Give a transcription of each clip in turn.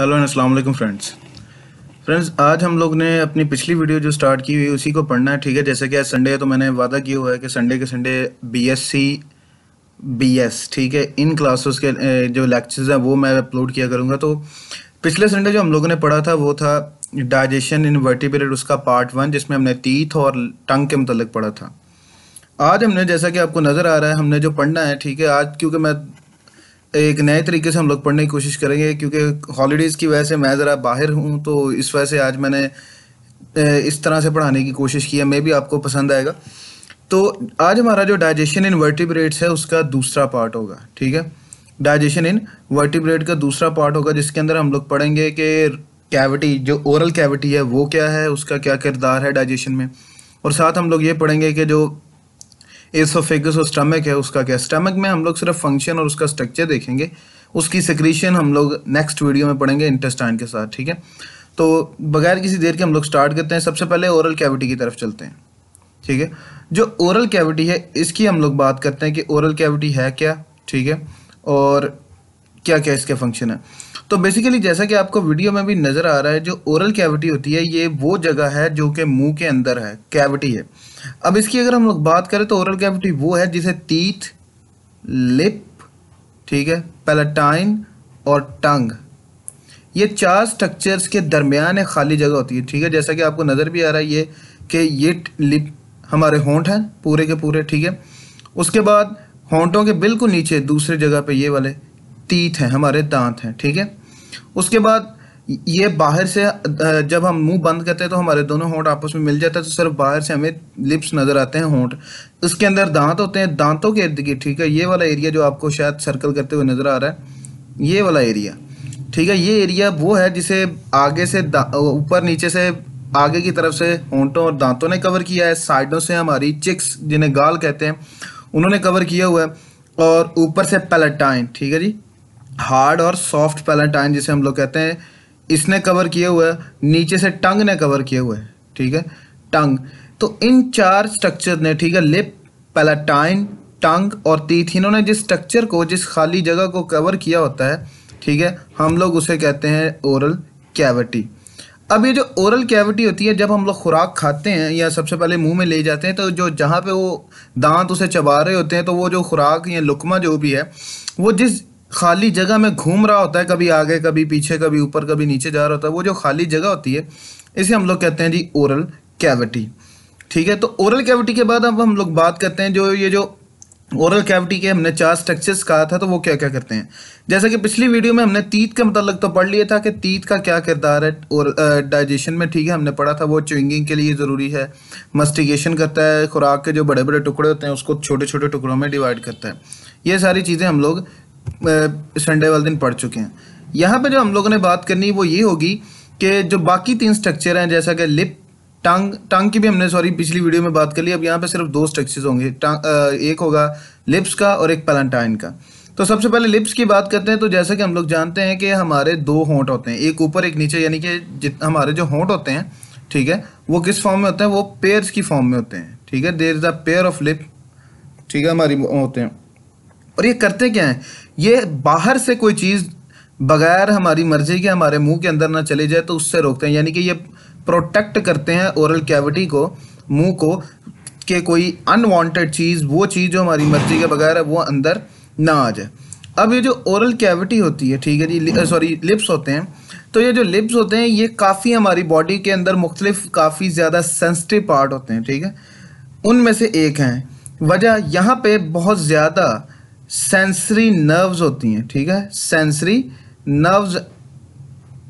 hello and अस्सलाम वालेकुम friends friends आज हम लोग ने अपनी पिछली वीडियो जो स्टार्ट की हुई उसी को पढ़ना है ठीक है जैसे कि आज संडे है तो मैंने वादा किया हुआ है कि संडे के संडे बीएससी बीएस ठीक है इन क्लासेस के जो लेक्चर्स हैं वो मैं अपलोड किया करूँगा तो पिछले संडे जो हम लोगों ने पढ़ा था वो था डाइजेशन इन वर्टिब्रेट उसका पार्ट वन जिसमें हमने तीथ और टंग के मतलब पढ़ा था आज हमने जैसा कि आपको नज़र आ रहा है हमने जो पढ़ना है ठीक है आज क्योंकि मैं एक नए तरीके से हम लोग पढ़ने की कोशिश करेंगे क्योंकि हॉलीडेज़ की वजह से मैं ज़रा बाहर हूँ तो इस वजह से आज मैंने इस तरह से पढ़ाने की कोशिश की है मे भी आपको पसंद आएगा तो आज हमारा जो डाइजेशन इन वर्टिब्रेट्स है उसका दूसरा पार्ट होगा ठीक है डाइजेशन इन वर्टिब्रेट का दूसरा पार्ट होगा जिसके अंदर हम लोग पढ़ेंगे कि कैविटी जो ओरल कैविटी है वो क्या है उसका क्या किरदार है डाइजेशन में और साथ हम लोग ये पढ़ेंगे कि जो एसोफेगस और स्टमक है उसका क्या स्टमक में हम लोग सिर्फ फंक्शन और उसका स्ट्रक्चर देखेंगे उसकी सिक्रीशन हम लोग नेक्स्ट वीडियो में पढ़ेंगे इंटेस्टाइन के साथ ठीक है तो बगैर किसी देर के हम लोग स्टार्ट करते हैं सबसे पहले ओरल कैविटी की तरफ चलते हैं ठीक है जो ओरल कैविटी है इसकी हम लोग बात करते हैं कि ओरल कैविटी है क्या ठीक है और क्या क्या इसके फंक्शन है तो बेसिकली जैसा कि आपको वीडियो में भी नज़र आ रहा है जो ओरल कैविटी होती है ये वो जगह है जो कि मुंह के अंदर है कैविटी है अब इसकी अगर हम लोग बात करें तो ओरल कैविटी वो है जिसे तीत लिप ठीक है पैलेटाइन और टंग ये चार स्ट्रक्चर्स के दरमियान एक खाली जगह होती है ठीक है जैसा कि आपको नज़र भी आ रहा है ये कि ये लिप हमारे होंठ हैं पूरे के पूरे ठीक है उसके बाद होंठों के बिल्कुल नीचे दूसरे जगह पे ये वाले तीत हैं हमारे दांत हैं ठीक है उसके बाद ये बाहर से जब हम मुंह बंद करते हैं तो हमारे दोनों होंठ आपस में मिल जाता है तो सिर्फ बाहर से हमें लिप्स नज़र आते हैं होंठ उसके अंदर दांत होते हैं दांतों के इर्द गिर्द ठीक है ये वाला एरिया जो आपको शायद सर्कल करते हुए नज़र आ रहा है ये वाला एरिया ठीक है ये एरिया वो है जिसे आगे से ऊपर नीचे से आगे की तरफ से होंठों और दांतों ने कवर किया है साइडों से हमारी चिक्स जिन्हें गाल कहते हैं उन्होंने कवर किया हुआ है और ऊपर से पैलेटाइन ठीक है जी हार्ड और सॉफ्ट पैलेटाइन जिसे हम लोग कहते हैं इसने कवर किया हुआ है नीचे से टंग ने कवर किया हुआ है ठीक है टंग तो इन चार स्ट्रक्चर ने ठीक है लिप पैलाटाइन टंग और तीथ इन्होंने जिस स्ट्रक्चर को जिस खाली जगह को कवर किया होता है ठीक है हम लोग उसे कहते हैं ओरल कैविटी अब ये जो ओरल कैविटी होती है जब हम लोग खुराक खाते हैं या सबसे पहले मुंह में ले जाते हैं तो जो जहाँ पे वो दांत उसे चबा रहे होते हैं तो वो जो खुराक या लुकमा जो भी है वो जिस खाली जगह में घूम रहा होता है कभी आगे कभी पीछे कभी ऊपर कभी नीचे जा रहा होता है वो जो खाली जगह होती है इसे हम लोग कहते हैं जी ओरल कैविटी ठीक है तो ओरल कैविटी के बाद अब हम लोग बात करते हैं जो ये जो ओरल कैविटी के हमने चार स्ट्रक्चर्स कहा था तो वो क्या क्या करते हैं जैसा कि पिछली वीडियो में हमने तीत के मतलब तो पढ़ लिया था कि तीत का क्या किरदार है और डाइजेशन में ठीक है हमने पढ़ा था वो च्विंगिंग के लिए ज़रूरी है मस्टिगेशन करता है खुराक के जो बड़े बड़े टुकड़े होते हैं उसको छोटे छोटे टुकड़ों में डिवाइड करता है ये सारी चीज़ें हम लोग संडे वाले दिन पढ़ चुके हैं यहाँ पे जो हम लोगों ने बात करनी वो ये होगी कि जो बाकी तीन स्ट्रक्चर हैं जैसा कि लिप टांग टांग की भी हमने सॉरी पिछली वीडियो में बात कर ली अब यहाँ पे सिर्फ दो स्ट्रक्चर्स होंगे एक होगा लिप्स का और एक पैलेंटाइन का तो सबसे पहले लिप्स की बात करते हैं तो जैसा कि हम लोग जानते हैं कि हमारे दो होंट होते हैं एक ऊपर एक नीचे यानी कि हमारे जो होंट होते हैं ठीक है वो किस फॉर्म में होते हैं वो पेयर्स की फॉर्म में होते हैं ठीक है there is a pair of lip ठीक है हमारी होते हैं और ये करते क्या हैं ये बाहर से कोई चीज़ बगैर हमारी मर्जी के हमारे मुंह के अंदर ना चले जाए तो उससे रोकते हैं यानी कि ये प्रोटेक्ट करते हैं ओरल कैविटी को मुंह को के कोई अनवांटेड चीज़ वो चीज़ जो हमारी मर्जी के बगैर है वो अंदर ना आ जाए अब ये जो ओरल कैविटी होती है ठीक है जी सॉरी लिप्स होते हैं तो ये जो लिप्स होते हैं ये काफ़ी हमारी बॉडी के अंदर मुख्तलिफ काफ़ी ज़्यादा सेंसिटिव पार्ट होते हैं ठीक है उनमें से एक हैं वजह यहाँ पे बहुत ज़्यादा सेंसरी नर्व्स होती हैं ठीक है सेंसरी नर्व्स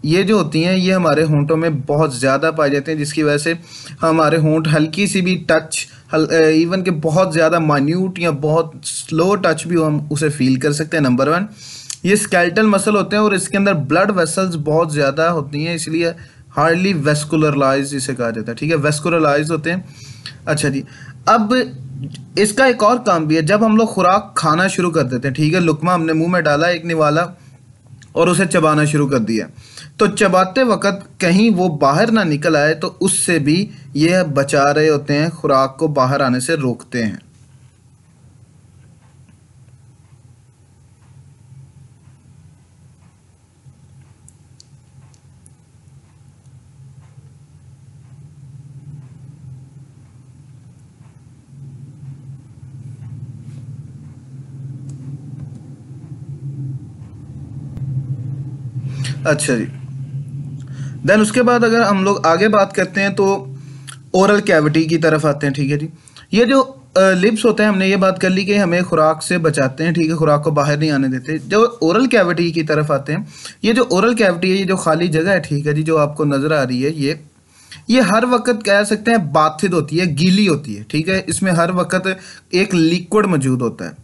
ये जो होती हैं ये हमारे होंठों में बहुत ज़्यादा पाए जाते हैं जिसकी वजह से हमारे होंठ हल्की सी भी टच हल इवन के बहुत ज़्यादा माइन्यूट या बहुत स्लो टच भी हम उसे फील कर सकते हैं नंबर वन ये स्केल्टल मसल होते हैं और इसके अंदर ब्लड वेसल्स बहुत ज़्यादा होती हैं इसलिए हार्डली वेस्कुलरलाइज इसे कहा जाता है ठीक है वेस्कुलरलाइज होते हैं अच्छा जी अब इसका एक और काम भी है जब हम लोग खुराक खाना शुरू कर देते हैं ठीक है लुकमा हमने मुंह में डाला एक निवाला और उसे चबाना शुरू कर दिया तो चबाते वक्त कहीं वो बाहर ना निकल आए तो उससे भी ये बचा रहे होते हैं खुराक को बाहर आने से रोकते हैं अच्छा जी देन उसके बाद अगर हम लोग आगे बात करते हैं तो ओरल कैविटी की तरफ आते हैं ठीक है जी ये जो लिप्स होते हैं हमने ये बात कर ली कि हमें खुराक से बचाते हैं ठीक है खुराक को बाहर नहीं आने देते जो ओरल कैविटी की तरफ आते हैं ये जो ओरल कैविटी है ये जो खाली जगह है ठीक है जी जो आपको नज़र आ रही है ये ये हर वक्त कह सकते हैं बाथिद होती है गीली होती है ठीक है इसमें हर वक्त एक लिक्विड मौजूद होता है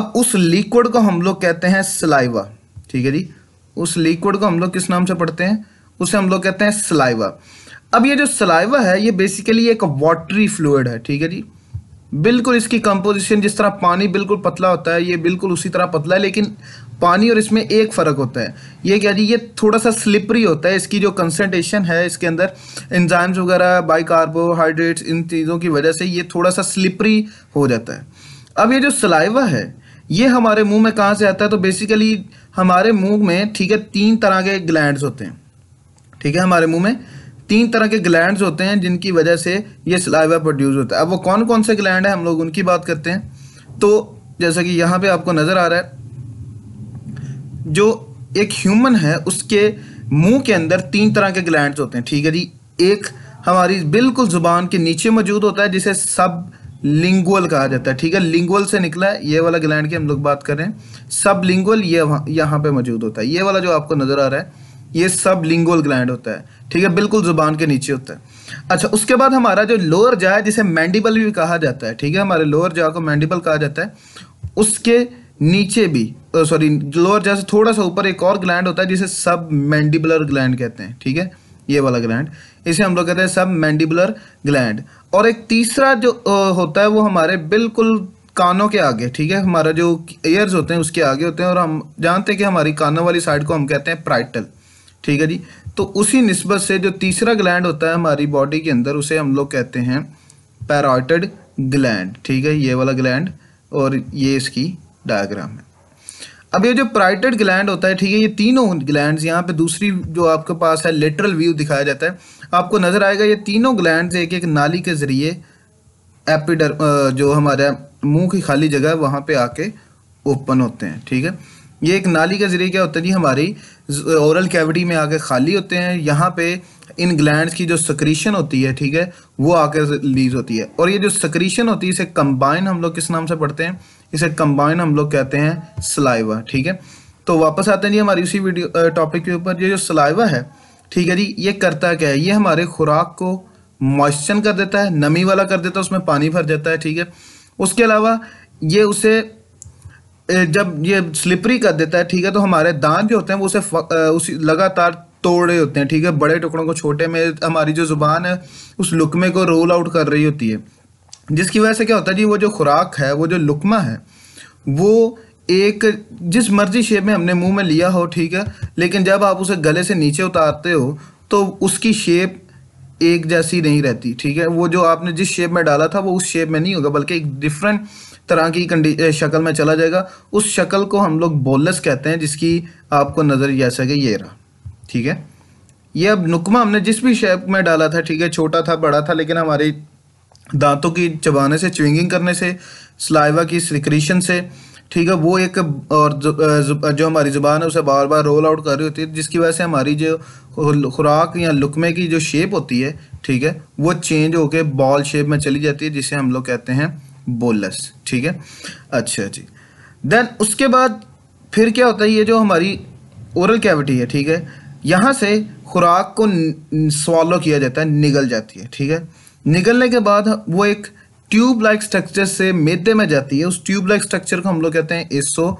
अब उस लिक्विड को हम लोग कहते हैं सलाइवा ठीक है जी उस लिक्विड को हम लोग किस नाम से पढ़ते हैं उसे हम लोग कहते हैं सलाइवा अब ये जो सलाइवा है ये बेसिकली एक वाटरी फ्लूड है ठीक है जी बिल्कुल इसकी कंपोजिशन जिस तरह पानी बिल्कुल पतला होता है ये बिल्कुल उसी तरह पतला है लेकिन पानी और इसमें एक फ़र्क होता है ये क्या जी ये थोड़ा सा स्लिपरी होता है इसकी जो कंसेंट्रेशन है इसके अंदर एंजाइम्स वगैरह बाई कार्बोहाइड्रेट्स इन चीज़ों की वजह से ये थोड़ा सा स्लिपरी हो जाता है अब ये जो सलाइवा है ये हमारे मुंह में कहाँ से आता है तो बेसिकली हमारे मुंह में ठीक है तीन तरह के ग्लैंड होते हैं ठीक है हमारे मुंह में तीन तरह के ग्लैंड होते हैं जिनकी वजह से ये सिलाइवा प्रोड्यूस होता है अब वो कौन कौन से ग्लैंड है हम लोग उनकी बात करते हैं तो जैसा कि यहाँ पे आपको नज़र आ रहा है जो एक ह्यूमन है उसके मुंह के अंदर तीन तरह के ग्लैंड होते हैं ठीक है जी एक हमारी बिल्कुल ज़ुबान के नीचे मौजूद होता है जिसे सब लिंगुअल कहा जाता है ठीक है लिंगुअल से निकला है ये वाला ग्लैंड की हम लोग बात कर रहे हैं सब लिंगुअल ये यहाँ पे मौजूद होता है ये वाला जो आपको नजर आ रहा है ये सब लिंगुअल ग्लैंड होता है ठीक है बिल्कुल जुबान के नीचे होता है अच्छा उसके बाद हमारा जो लोअर जा है जिसे मैंडिबल भी कहा जाता है ठीक है हमारे लोअर जहा को मैंडिबल कहा जाता है उसके नीचे भी सॉरी लोअर जा से थोड़ा सा ऊपर एक और ग्लैंड होता है जिसे सब मैंडिबुलर ग्लैंड कहते हैं ठीक है ये वाला ग्लैंड इसे हम लोग कहते हैं सब मैंडिबुलर ग्लैंड और एक तीसरा जो होता है वो हमारे बिल्कुल कानों के आगे ठीक है हमारा जो ईयर्स होते हैं उसके आगे होते हैं और हम जानते हैं कि हमारी कानों वाली साइड को हम कहते हैं प्राइटल ठीक है जी तो उसी नस्बत से जो तीसरा ग्लैंड होता है हमारी बॉडी के अंदर उसे हम लोग कहते हैं पैराइटेड ग्लैंड ठीक है ये वाला ग्लैंड और ये इसकी डायग्राम है अब ये जो प्राइटेड ग्लैंड होता है ठीक है ये तीनों ग्लैंड यहाँ पे दूसरी जो आपके पास है लेटरल व्यू दिखाया जाता है आपको नज़र आएगा ये तीनों ग्लैंड एक एक नाली के ज़रिए एपिडर जो हमारे मुंह की खाली जगह है वहाँ पे आके ओपन होते हैं ठीक है ये एक नाली के ज़रिए क्या होता है जी हमारी ओरल कैविटी में आके खाली होते हैं यहाँ पे इन ग्लैंड की जो सक्रीशन होती है ठीक है वो आके रिलीज होती है और ये जो सक्रीशन होती है इसे कंबाइन हम लोग किस नाम से पढ़ते हैं इसे कंबाइन हम लोग कहते हैं सलाइवा ठीक है तो वापस आते हैं जी हमारी उसी वीडियो टॉपिक के ऊपर ये जो सलाइवा है ठीक है जी ये करता क्या है ये हमारे खुराक को मॉइस्चर कर देता है नमी वाला कर देता है उसमें पानी भर जाता है ठीक है उसके अलावा ये उसे जब ये स्लिपरी कर देता है ठीक है तो हमारे दांत जो होते हैं वो उसे उसी लगातार तोड़े होते हैं ठीक है बड़े टुकड़ों को छोटे में हमारी जो ज़ुबान है उस लुकमे को रोल आउट कर रही होती है जिसकी वजह से क्या होता है जी वो जो खुराक है वो जो लुकमा है वो एक जिस मर्जी शेप में हमने मुंह में लिया हो ठीक है लेकिन जब आप उसे गले से नीचे उतारते हो तो उसकी शेप एक जैसी नहीं रहती ठीक है वो जो आपने जिस शेप में डाला था वो उस शेप में नहीं होगा बल्कि एक डिफरेंट तरह की कंडी शक्ल में चला जाएगा उस शक्ल को हम लोग बोलस कहते हैं जिसकी आपको नज़र जैसा कि ये रहा ठीक है ये अब नुकमा हमने जिस भी शेप में डाला था ठीक है छोटा था बड़ा था लेकिन हमारे दांतों की चबाने से च्विंगिंग करने से स्लाइवा की सिक्रीशन से ठीक है वो एक और जो हमारी ज़ुबान है उसे बार बार रोल आउट कर रही होती है जिसकी वजह से हमारी जो खुराक या लुकमे की जो शेप होती है ठीक है वो चेंज होके बॉल शेप में चली जाती है जिसे हम लोग कहते हैं बोलस ठीक है अच्छा जी देन उसके बाद फिर क्या होता है ये जो हमारी ओरल कैविटी है ठीक है यहाँ से खुराक को सॉलो किया जाता है निगल जाती है ठीक है निगलने के बाद वो एक ट्यूब लाइक स्ट्रक्चर से मेदे में जाती है उस ट्यूब लाइक स्ट्रक्चर को हम लोग कहते हैं एसो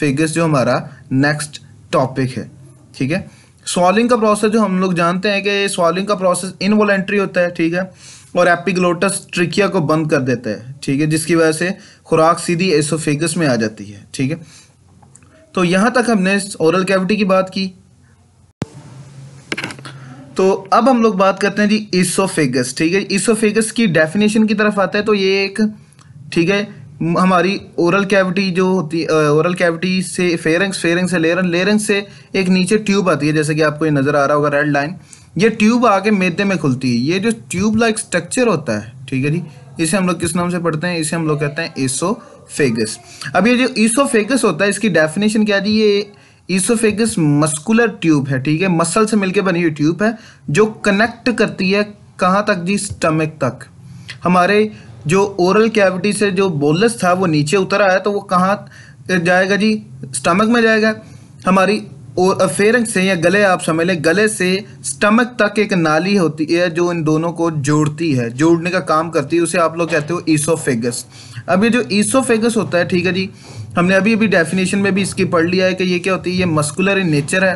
फिगस जो हमारा नेक्स्ट टॉपिक है ठीक है सॉलिंग का प्रोसेस जो हम लोग जानते हैं कि सॉलिंग का प्रोसेस इनवॉलेंट्री होता है ठीक है और एपिग्लोटस ट्रिकिया को बंद कर देता है ठीक है जिसकी वजह से खुराक सीधी एसोफेगस में आ जाती है ठीक है तो यहाँ तक हमने ओरल कैविटी की बात की तो अब हम लोग बात करते हैं जी इसोफेगस ठीक है इसोफेगस की डेफिनेशन की तरफ आता है तो ये एक ठीक है हमारी ओरल कैविटी जो होती है ओरल कैविटी से फेरेंस फेरेंस से लेरन लेरन से एक नीचे ट्यूब आती है जैसे कि आपको ये नज़र आ रहा होगा रेड लाइन ये ट्यूब आके मेदे में खुलती है ये जो ट्यूब लाइक स्ट्रक्चर होता है ठीक है जी इसे हम लोग किस नाम से पढ़ते हैं इसे हम लोग कहते हैं इसोफेगस अब ये जो इसोफेगस होता है इसकी डेफिनेशन क्या जी ये ईसोफेगस मस्कुलर ट्यूब है ठीक है मसल से मिलकर बनी हुई ट्यूब है जो कनेक्ट करती है कहाँ तक जी स्टमक तक हमारे जो ओरल कैविटी से जो बोलस था वो नीचे उतर आया तो वो कहाँ जाएगा जी स्टमक में जाएगा हमारी और फेरंग से या गले आप समझ लें गले से स्टमक तक एक नाली होती है जो इन दोनों को जोड़ती है जोड़ने का काम करती है उसे आप लोग कहते हो ईसोफेगस अब ये जो ईसोफेगस होता है ठीक है जी हमने अभी अभी डेफिनेशन में भी इसकी पढ़ लिया है कि ये क्या होती है ये मस्कुलर इन नेचर है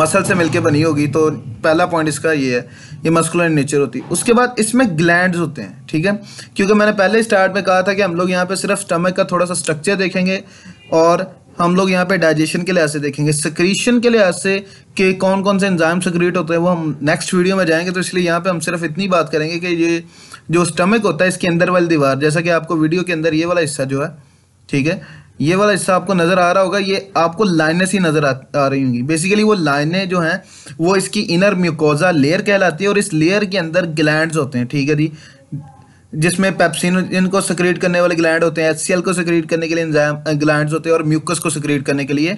मसल से मिलके बनी होगी तो पहला पॉइंट इसका ये है ये मस्कुलर इन नेचर होती है उसके बाद इसमें ग्लैंड होते हैं ठीक है क्योंकि मैंने पहले स्टार्ट में कहा था कि हम लोग यहाँ पर सिर्फ स्टमक का थोड़ा सा स्ट्रक्चर देखेंगे और हम लोग यहाँ पे डाइजेशन के लिहाज से देखेंगे सक्रीशन के लिहाज से कि कौन कौन से इंजाम सक्रीट होते हैं वो हम नेक्स्ट वीडियो में जाएंगे तो इसलिए यहाँ पे हम सिर्फ इतनी बात करेंगे कि ये जो स्टमक होता है इसके अंदर वाली दीवार जैसा कि आपको वीडियो के अंदर ये वाला हिस्सा जो है ठीक है ये वाला हिस्सा आपको नज़र आ रहा होगा ये आपको लाइनें सी नज़र आ, आ रही होंगी बेसिकली वो लाइनें जो हैं वो इसकी इनर म्यूकोजा लेयर कहलाती है और इस लेयर के अंदर ग्लैंड होते हैं ठीक है जी जिसमें पेप्सिन इनको सक्रिएट करने वाले ग्लैंड होते हैं एच को सक्रिएट करने के लिए ग्लैंड होते हैं और म्यूकस को सक्रिएट करने के लिए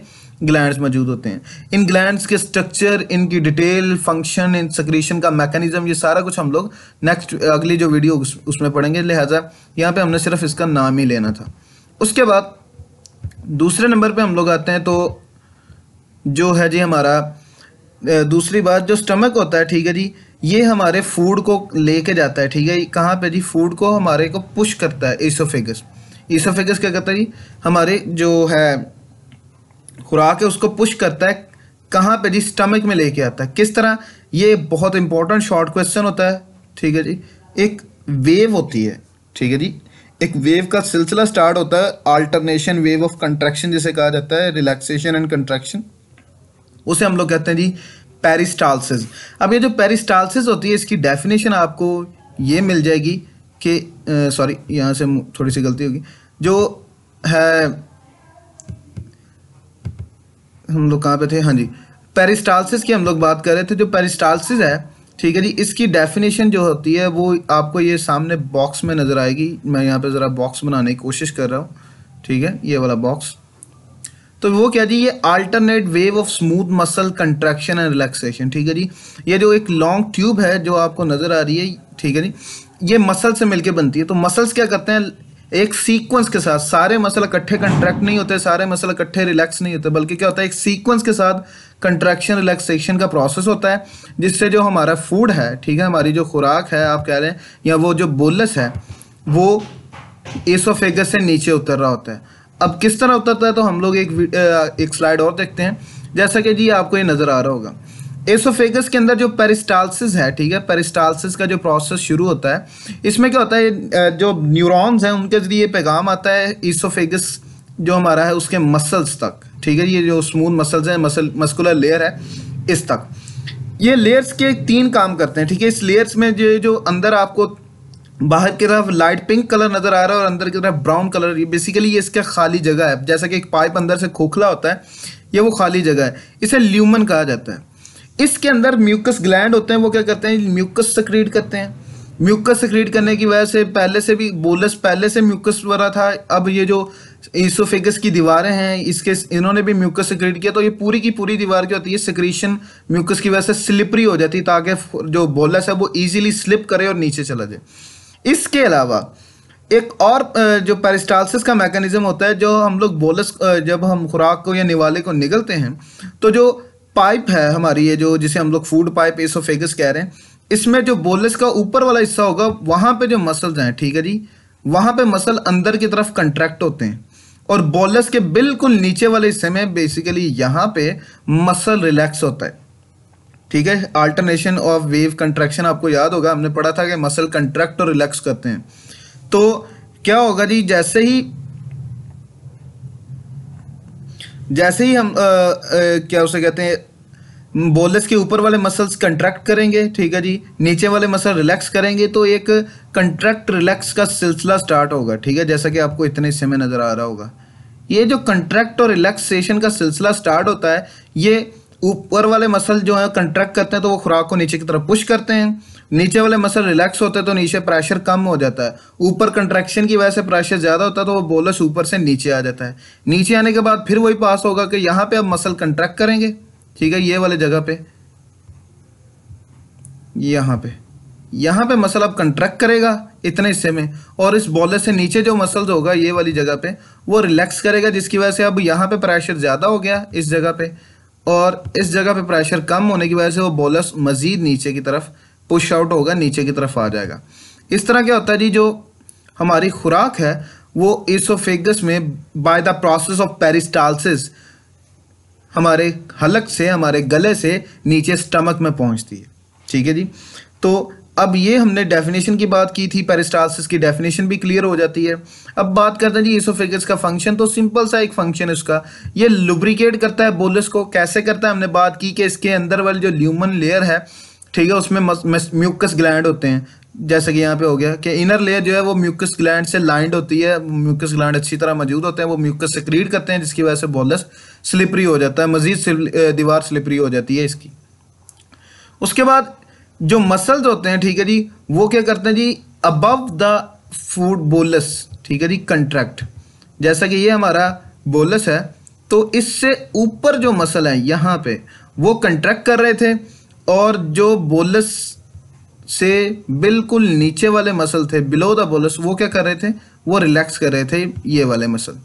ग्लैंड मौजूद होते हैं इन ग्लैंड के स्ट्रक्चर इनकी डिटेल फंक्शन इन सक्रीशन का मैकेनिज्म ये सारा कुछ हम लोग नेक्स्ट अगली जो वीडियो उस, उसमें पढ़ेंगे लिहाजा यहाँ पे हमने सिर्फ इसका नाम ही लेना था उसके बाद दूसरे नंबर पे हम लोग आते हैं तो जो है जी हमारा दूसरी बात जो स्टमक होता है ठीक है जी ये हमारे फूड को लेके जाता है ठीक है कहाँ पे जी फूड को हमारे को पुश करता है ईसोफेगस ईसोफेगस क्या करता है जी हमारे जो है खुराक है उसको पुश करता है कहाँ पे जी स्टमक में लेके आता है किस तरह ये बहुत इंपॉर्टेंट शॉर्ट क्वेश्चन होता है ठीक है जी एक वेव होती है ठीक है जी एक वेव का सिलसिला स्टार्ट होता है अल्टरनेशन वेव ऑफ कंट्रैक्शन जिसे कहा जाता है रिलैक्सेशन एंड कंट्रैक्शन उसे हम लोग कहते हैं जी पेरिस्टालसिस अब ये जो पेरिस्टालसिस होती है इसकी डेफिनेशन आपको ये मिल जाएगी कि सॉरी यहाँ से थोड़ी सी गलती होगी जो है हम लोग कहाँ पे थे हाँ जी पेरिस्टालसिस की हम लोग बात कर रहे थे जो पेरिस्टालसिस है ठीक है जी इसकी डेफिनेशन जो होती है वो आपको ये सामने बॉक्स में नज़र आएगी मैं यहाँ पे ज़रा बॉक्स बनाने की कोशिश कर रहा हूँ ठीक है ये वाला बॉक्स तो वो क्या जी ये alternate wave of smooth muscle contraction and relaxation ठीक है जी ये जो एक लॉन्ग ट्यूब है जो आपको नज़र आ रही है ठीक है जी ये मसल से मिलके बनती है तो मसल्स क्या करते हैं एक सीक्वेंस के साथ सारे मसल इकट्ठे कंट्रैक्ट नहीं होते सारे मसल इकट्ठे रिलैक्स नहीं होते बल्कि क्या होता है एक सीक्वेंस के साथ कंट्रैक्शन रिलैक्सेशन का प्रोसेस होता है जिससे जो हमारा फूड है ठीक है हमारी जो खुराक है आप कह रहे हैं या वो जो बोलस है वो एसोफेगस से नीचे उतर रहा होता है अब किस तरह उतरता है तो हम लोग एक एक स्लाइड और देखते हैं जैसा कि जी आपको ये नज़र आ रहा होगा एसोफेगस के अंदर जो पेरिस्टालसिस है ठीक है पेरिस्टालसिस का जो प्रोसेस शुरू होता है इसमें क्या होता है जो न्यूरॉन्स हैं उनके जरिए पैगाम आता है ईसोफेगस जो हमारा है उसके मसल्स तक ठीक है ये जो स्मूथ मसल्स हैं मसल मस्कुलर लेयर है इस तक ये लेयर्स के तीन काम करते हैं ठीक है इस लेयर्स में जो जो अंदर आपको बाहर की तरफ लाइट पिंक कलर नज़र आ रहा है और अंदर की तरफ ब्राउन कलर ये बेसिकली ये इसका खाली जगह है जैसा कि एक पाइप अंदर से खोखला होता है ये वो खाली जगह है इसे ल्यूमन कहा जाता है इसके अंदर म्यूकस ग्लैंड होते हैं वो क्या करते हैं म्यूकस सक्रीड करते हैं म्यूकस सक्रीड करने की वजह से पहले से भी बोलस पहले से म्यूकस भरा था अब ये जो ईसोफेगस की दीवारें हैं इसके इन्होंने भी म्यूकस सक्रीड किया तो ये पूरी की पूरी दीवार क्या होती है सक्रीशन म्यूकस की वजह से स्लिपरी हो जाती है ताकि जो बोलस है वो ईजिली स्लिप करे और नीचे चला जाए इसके अलावा एक और जो पेरिस्टालसिस का मैकेनिज्म होता है जो हम लोग बोलस जब हम खुराक को या निवाले को निगलते हैं तो जो पाइप है हमारी ये जो जिसे हम लोग फूड पाइप एसोफेगस कह रहे हैं इसमें जो बोलस का ऊपर वाला हिस्सा होगा वहाँ पे जो मसल्स हैं ठीक है जी वहाँ पे मसल अंदर की तरफ कंट्रैक्ट होते हैं और बोलस के बिल्कुल नीचे वाले हिस्से में बेसिकली यहाँ पे मसल रिलैक्स होता है ठीक है अल्टरनेशन ऑफ वेव कंट्रैक्शन आपको याद होगा हमने पढ़ा था कि मसल कंट्रैक्ट और रिलैक्स करते हैं तो क्या होगा जी जैसे ही जैसे ही हम आ, आ, क्या उसे कहते हैं बोलेस के ऊपर वाले मसल्स कंट्रैक्ट करेंगे ठीक है जी नीचे वाले मसल रिलैक्स करेंगे तो एक कंट्रैक्ट रिलैक्स का सिलसिला स्टार्ट होगा ठीक है जैसा कि आपको इतने हिस्से में नज़र आ रहा होगा ये जो कंट्रैक्ट और रिलैक्सेशन का सिलसिला स्टार्ट होता है ये ऊपर वाले मसल जो है कंट्रैक्ट करते हैं तो वो खुराक को नीचे की तरफ पुश करते हैं नीचे वाले मसल रिलैक्स होते तो नीचे प्रेशर कम हो जाता है ऊपर कंट्रैक्शन की वजह से प्रेशर ज़्यादा होता है तो वो बोलस ऊपर से नीचे आ जाता है नीचे आने के बाद फिर वही पास होगा कि यहाँ पे अब मसल कंट्रैक्ट करेंगे ठीक है ये वाले जगह पे यहाँ पे यहाँ पे मसल अब कंट्रैक्ट करेगा इतने हिस्से में और इस बॉलस से नीचे जो मसल्स होगा ये वाली जगह पे वो रिलैक्स करेगा जिसकी वजह से अब यहाँ पे प्रेशर ज़्यादा हो गया इस जगह पे और इस जगह पे प्रेशर कम होने की वजह से वो बॉलस मज़ीद नीचे की तरफ पुश आउट होगा नीचे की तरफ आ जाएगा इस तरह क्या होता है जी जो हमारी खुराक है वो इसोफेगस में by the process of peristalsis हमारे हलक से हमारे गले से नीचे स्टमक में पहुंचती है ठीक है जी तो अब ये हमने डेफिनेशन की बात की थी पेरिस्टालसिस की डेफिनेशन भी क्लियर हो जाती है अब बात करते हैं जी इसोफेगस का फंक्शन तो सिंपल सा एक फंक्शन है उसका ये लुब्रिकेट करता है बोलस को कैसे करता है हमने बात की कि इसके अंदर वाली जो ल्यूमन लेयर है ठीक है उसमें म्यूकस ग्लैंड होते हैं जैसे कि यहाँ पे हो गया कि इनर लेयर जो है वो म्यूकस ग्लैंड से लाइंड होती है म्यूकस ग्लैंड अच्छी तरह मौजूद होते हैं वो म्यूकस से क्रीड करते हैं जिसकी वजह से बॉलस स्लिपरी हो जाता है मजीद दीवार स्लिपरी हो जाती है इसकी उसके बाद जो मसल्स होते हैं ठीक है जी वो क्या करते हैं जी अबव द फूड बोलस ठीक है जी कंट्रैक्ट जैसा कि ये हमारा बोलस है तो इससे ऊपर जो मसल है यहाँ पे वो कंट्रैक्ट कर रहे थे और जो बोलस से बिल्कुल नीचे वाले मसल थे बिलो द बोलस वो क्या कर रहे थे वो रिलैक्स कर रहे थे ये वाले मसल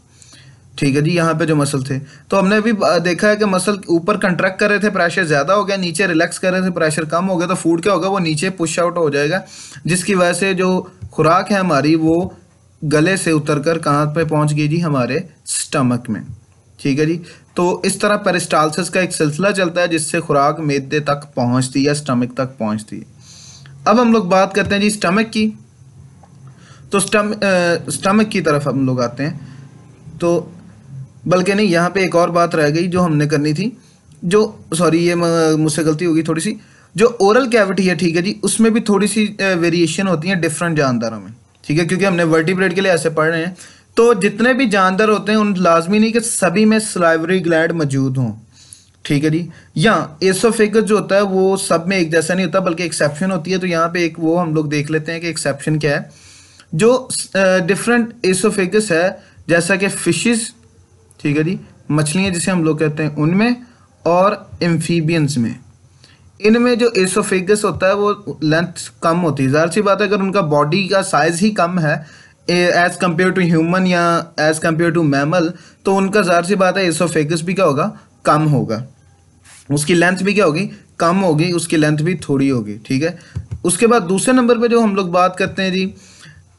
ठीक है जी यहाँ पे जो मसल थे तो हमने अभी देखा है कि मसल ऊपर कंट्रैक्ट कर रहे थे प्रेशर ज़्यादा हो गया नीचे रिलैक्स कर रहे थे प्रेशर कम हो गया तो फूड क्या होगा वो नीचे पुश आउट हो जाएगा जिसकी वजह से जो खुराक है हमारी वो गले से उतर कर कहाँ पर पहुँच गई जी हमारे स्टमक में ठीक है जी तो इस तरह पेरिस्टालसिस का एक सिलसिला चलता है जिससे खुराक मेदे तक पहुंचती है स्टमक तक पहुंचती है अब हम लोग बात करते हैं जी स्टमक की तो स्टम आ, स्टमक की तरफ हम लोग आते हैं तो बल्कि नहीं यहाँ पे एक और बात रह गई जो हमने करनी थी जो सॉरी ये मुझसे गलती होगी थोड़ी सी जो ओरल कैविटी है ठीक है जी उसमें भी थोड़ी सी वेरिएशन होती है डिफरेंट जानदारों में ठीक है क्योंकि हमने वर्टिब्रेड के लिए ऐसे पढ़ रहे हैं तो जितने भी जानदार होते हैं उन लाजमी नहीं कि सभी में सलाइवरी ग्लैंड मौजूद हों ठीक है जी या एसोफेगस जो होता है वो सब में एक जैसा नहीं होता बल्कि एक्सेप्शन होती है तो यहाँ पे एक वो हम लोग देख लेते हैं कि एक्सेप्शन क्या है जो डिफरेंट एसोफेगस है जैसा कि फिशेस ठीक है जी मछलियाँ जिसे हम लोग कहते हैं उनमें और एम्फीबियंस में इनमें जो एसोफेगस होता है वो लेंथ कम होती है ज़ाहिर सी बात है अगर उनका बॉडी का साइज़ ही कम है एज कम्पेयर टू ह्यूमन या एज कम्पेयर टू मैमल तो उनका जहर सी बात है एसोफेगस भी क्या होगा कम होगा उसकी लेंथ भी क्या होगी कम होगी उसकी लेंथ भी थोड़ी होगी ठीक है उसके बाद दूसरे नंबर पे जो हम लोग बात करते हैं जी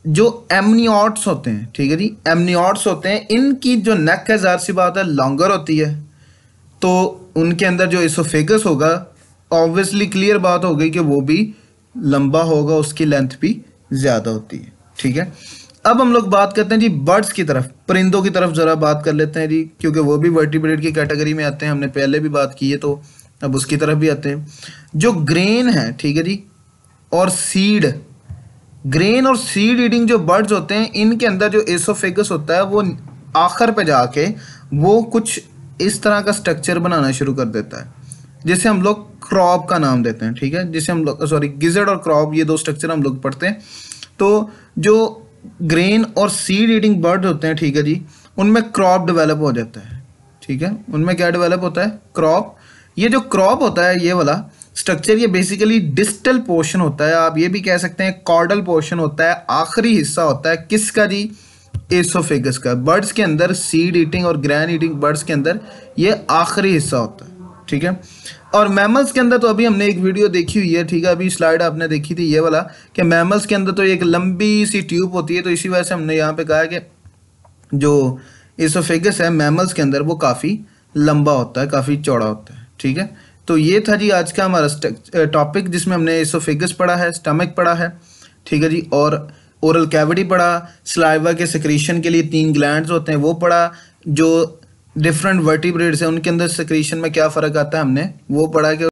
जो एमनियोट्स होते हैं ठीक है जी एमनियोट्स होते हैं इनकी जो नेक है जहर सी बात है लॉन्गर होती है तो उनके अंदर जो इसोफेगस होगा ऑब्वियसली क्लियर बात हो गई कि वो भी लंबा होगा उसकी लेंथ भी ज़्यादा होती है ठीक है अब हम लोग बात करते हैं जी बर्ड्स की तरफ परिंदों की तरफ ज़रा बात कर लेते हैं जी क्योंकि वो भी वर्टिब्रेट की कैटेगरी में आते हैं हमने पहले भी बात की है तो अब उसकी तरफ भी आते हैं जो ग्रेन है ठीक है जी और सीड ग्रेन और सीड ईडिंग जो बर्ड्स होते हैं इनके अंदर जो एसोफेगस होता है वो आखिर पे जाके वो कुछ इस तरह का स्ट्रक्चर बनाना शुरू कर देता है जिसे हम लोग क्रॉप का नाम देते हैं ठीक है जिसे हम लोग सॉरी गिजर्ड और क्रॉप ये दो स्ट्रक्चर हम लोग पढ़ते हैं तो जो ग्रेन और सीड ईटिंग बर्ड होते हैं ठीक है जी उनमें क्रॉप डेवलप हो जाता है ठीक है उनमें क्या डेवलप होता है क्रॉप ये जो क्रॉप होता है ये वाला स्ट्रक्चर ये बेसिकली डिस्टल पोर्शन होता है आप ये भी कह सकते हैं कॉर्डल पोर्शन होता है आखिरी हिस्सा होता है किसका जी एसोफेगस का बर्ड्स के अंदर सीड ईटिंग और ग्रैन ईटिंग बर्ड्स के अंदर ये आखिरी हिस्सा होता है ठीक है और मैमल्स के अंदर तो अभी हमने एक वीडियो देखी हुई है ठीक है अभी स्लाइड आपने देखी थी ये वाला कि मैमल्स के अंदर तो एक लंबी सी ट्यूब होती है तो इसी वजह से हमने यहाँ पे कहा कि जो इसोफेगस है मैमल्स के अंदर वो काफ़ी लंबा होता है काफ़ी चौड़ा होता है ठीक है तो ये था जी आज का हमारा टॉपिक जिसमें हमने इसोफेगस पढ़ा है स्टमक पढ़ा है ठीक है जी और ओरल कैविटी पढ़ा स्लाइवा के सिक्रीशन के लिए तीन ग्लैंड होते हैं वो पढ़ा जो डिफरेंट वर्टिब्रेड्स है उनके अंदर सेक्रीशन में क्या फ़र्क आता है हमने वो पढ़ा कि